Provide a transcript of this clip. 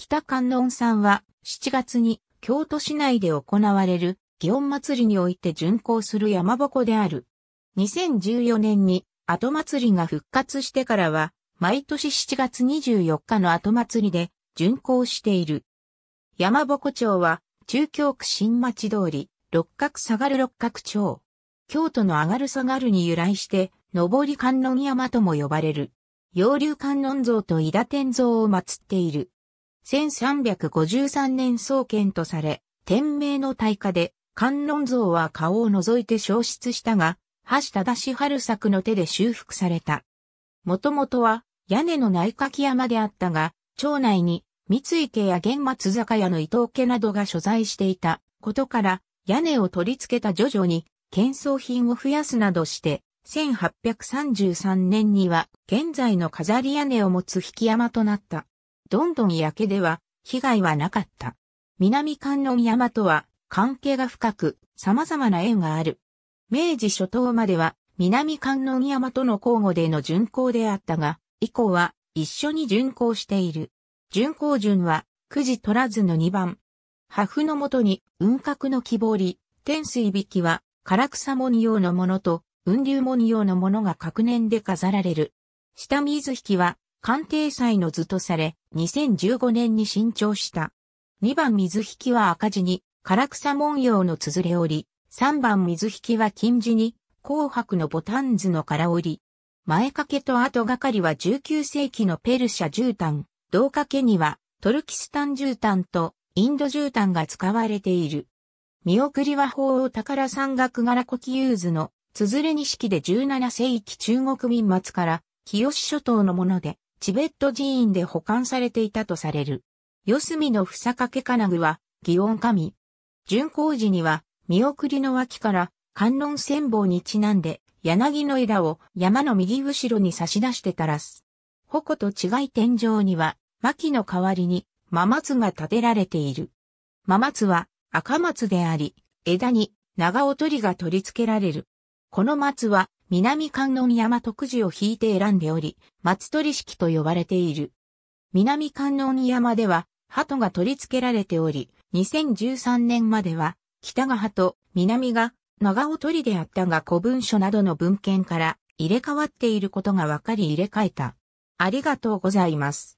北観音さんは7月に京都市内で行われる祇園祭りにおいて巡行する山鉾である。2014年に後祭りが復活してからは毎年7月24日の後祭りで巡行している。山鉾町は中京区新町通り六角下がる六角町。京都の上がる下がるに由来して上り観音山とも呼ばれる。洋流観音像と伊田天像を祀っている。1353年創建とされ、天明の大火で、観音像は顔を除いて消失したが、橋忠春作の手で修復された。もともとは屋根のない山であったが、町内に三井家や玄松坂屋の伊藤家などが所在していたことから、屋根を取り付けた徐々に、建造品を増やすなどして、1833年には現在の飾り屋根を持つ引山となった。どんどん焼けでは被害はなかった。南観音山とは関係が深く様々な縁がある。明治初頭までは南観音山との交互での巡行であったが、以降は一緒に巡行している。巡行順はくじ取らずの2番。破風のもとに雲閣の木彫り、天水引きは唐草模様のものと雲竜模様のものが各年で飾られる。下水引は鑑定祭の図とされ、2015年に新調した。2番水引は赤字に、唐草文様の綴れ折り、3番水引は金字に、紅白のボタン図の空折り。前掛けと後掛かりは19世紀のペルシャ絨毯、胴掛けにはトルキスタン絨毯とインド絨毯が使われている。見送りは法王宝山岳柄古希ユーズの綴れ錦で17世紀中国民末から清諸島のもので、チベット寺院で保管されていたとされる。四隅の房掛金具は、祇園神。巡行時には、見送りの脇から、観音戦房にちなんで、柳の枝を山の右後ろに差し出して垂らす。矛と違い天井には、薪の代わりに、ママツが建てられている。ママツは赤松であり、枝に長尾鳥が取り付けられる。この松は南観音山特需を引いて選んでおり、松取式と呼ばれている。南観音山では、鳩が取り付けられており、2013年までは、北が鳩、南が長尾鳥であったが古文書などの文献から入れ替わっていることがわかり入れ替えた。ありがとうございます。